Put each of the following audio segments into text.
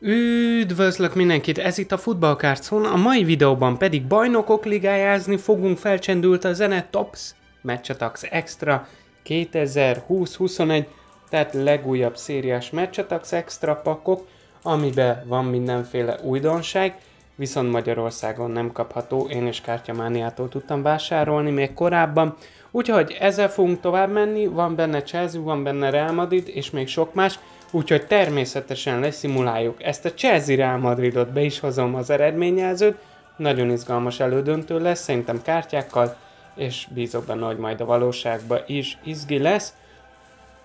Üdvözlök mindenkit, ez itt a Football a mai videóban pedig bajnokok ligájázni fogunk felcsendült a zene Tops Meccsatax Extra 2020-21, tehát legújabb szériás Meccsatax Extra pakok, amiben van mindenféle újdonság, viszont Magyarországon nem kapható, én is kártyamániától tudtam vásárolni még korábban, úgyhogy ezzel fogunk tovább menni, van benne Chelsea, van benne Real Madrid és még sok más, úgyhogy természetesen leszimuláljuk ezt a Chelsea Real Madridot, be is hozom az eredményjelzőt, nagyon izgalmas elődöntő lesz, szerintem kártyákkal, és bízok benne, hogy majd a valóságban is izgi lesz.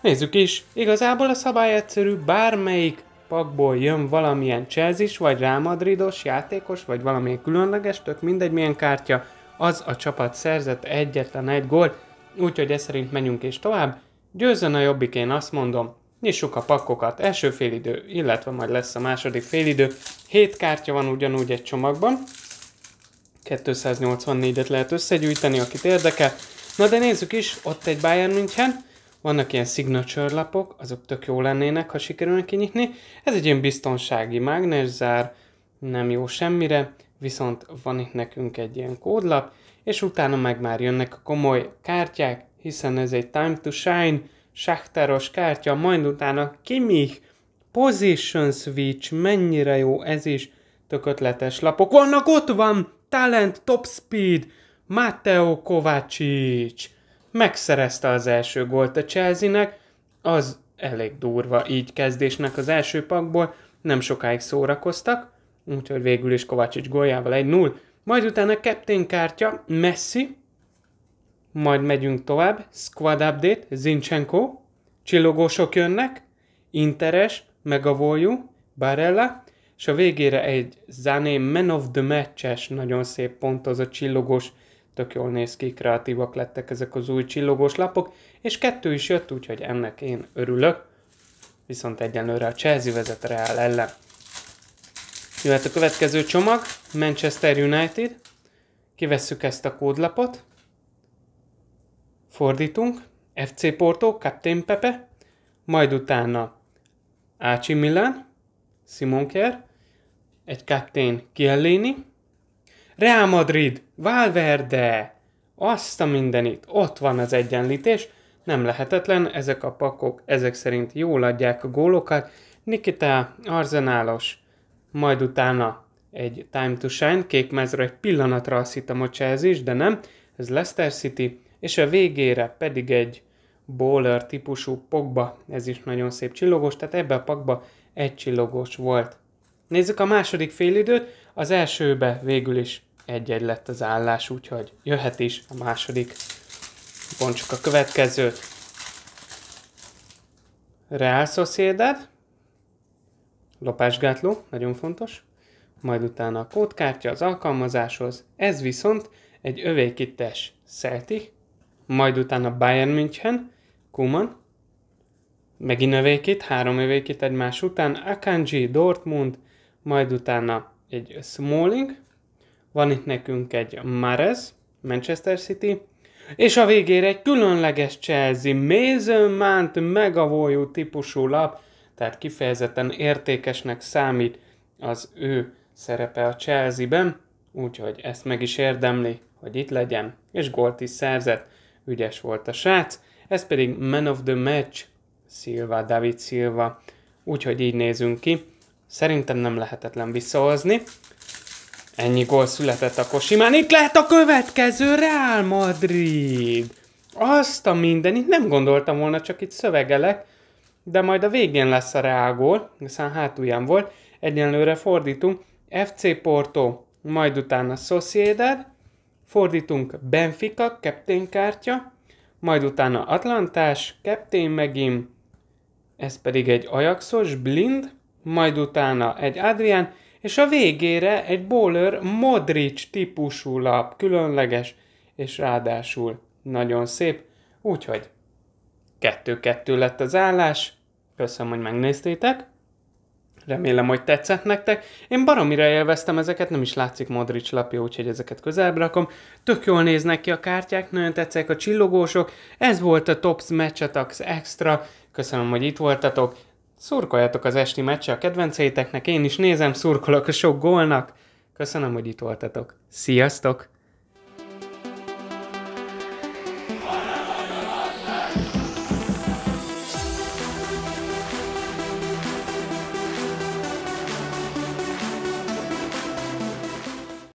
Nézzük is, igazából a szabály egyszerű, bármelyik pakból jön valamilyen Chelsea-s, vagy Real Madridos játékos, vagy valamilyen különleges, tök mindegy milyen kártya, az a csapat szerzett egyetlen egy gól, úgyhogy ez szerint menjünk és tovább. Győzzön a jobbik, én azt mondom, Nyissuk a pakkokat, első félidő, illetve majd lesz a második félidő. Hét kártya van ugyanúgy egy csomagban. 284-et lehet összegyűjteni, akit érdekel. Na de nézzük is, ott egy Bayern München, vannak ilyen signature lapok, azok tök jó lennének, ha sikerülne kinyitni. Ez egy ilyen biztonsági mágneszár, nem jó semmire, viszont van itt nekünk egy ilyen kódlap, és utána meg már jönnek a komoly kártyák, hiszen ez egy time to shine, Sáktáros kártya, majd utána Kimich, Position Switch, mennyire jó ez is, tök ötletes lapok. Vannak ott van, Talent, Top Speed, Mateo Kovácsics. Megszerezte az első gólt a Chelsea-nek, az elég durva így kezdésnek az első pakból, nem sokáig szórakoztak, úgyhogy végül is Kovácsics góljával 1-0, majd utána Captain kártya, Messi, majd megyünk tovább, squad update, Zinchenko, csillogósok jönnek, Interes, Megavoljú, Barella, és a végére egy Zané Man of the Matches, nagyon szép pont az a csillogós, tök jól néz ki, kreatívak lettek ezek az új csillogós lapok, és kettő is jött, úgyhogy ennek én örülök, viszont egyenlőre a Chelsea vezet Real ellen. Jöhet a következő csomag, Manchester United, kivesszük ezt a kódlapot, Fordítunk, FC Porto, Captain Pepe, majd utána Ácsi Milán, Simon Kerr, egy Captain Kiellini, Real Madrid, Valverde, azt a mindenit, ott van az egyenlítés, nem lehetetlen, ezek a pakok ezek szerint jól adják a gólokat, Nikita arzenálos, majd utána egy Time to Shine, kék mezre egy pillanatra azt hittem, hogy Chelsea is, de nem, ez Leicester City, és a végére pedig egy bowler típusú pokba, ez is nagyon szép csillogós, tehát ebbe a pakba egy csillogós volt. Nézzük a második félidőt, az elsőbe végül is egy-egy lett az állás, úgyhogy jöhet is a második. Bontsuk a következőt. Real Sociedad, lopásgátló, nagyon fontos, majd utána a kódkártya az alkalmazáshoz, ez viszont egy övékittes Celtic, majd utána Bayern München, Kuman, megint övékét, három övékét egymás után, Akanji, Dortmund, majd utána egy Smalling, van itt nekünk egy Marez, Manchester City, és a végére egy különleges Chelsea, Mason Mount megavolyú típusú lap, tehát kifejezetten értékesnek számít az ő szerepe a Chelsea-ben, úgyhogy ezt meg is érdemli, hogy itt legyen, és gólt is szerzett ügyes volt a srác, ez pedig Man of the Match, Silva, David Silva. Úgyhogy így nézünk ki. Szerintem nem lehetetlen visszahozni. Ennyi gól született a simán. Itt lehet a következő Real Madrid. Azt a mindenit nem gondoltam volna, csak itt szövegelek, de majd a végén lesz a Real gól, hiszen hátulján volt. Egyenlőre fordítunk. FC Porto, majd utána Sociedad, fordítunk Benfica, kártya, majd utána Atlantás, Captain megint, ez pedig egy Ajaxos, Blind, majd utána egy Adrián, és a végére egy bowler Modric típusú lap, különleges, és ráadásul nagyon szép, úgyhogy 2-2 lett az állás, köszönöm, hogy megnéztétek, Remélem, hogy tetszett nektek. Én baromira élveztem ezeket, nem is látszik Modric lapja, úgyhogy ezeket közelebb rakom. Tök jól néznek ki a kártyák, nagyon tetszek a csillogósok. Ez volt a Tops Match Attacks Extra. Köszönöm, hogy itt voltatok. Szurkoljatok az esti meccse a kedvenceiteknek, én is nézem, szurkolok a sok gólnak. Köszönöm, hogy itt voltatok. Sziasztok!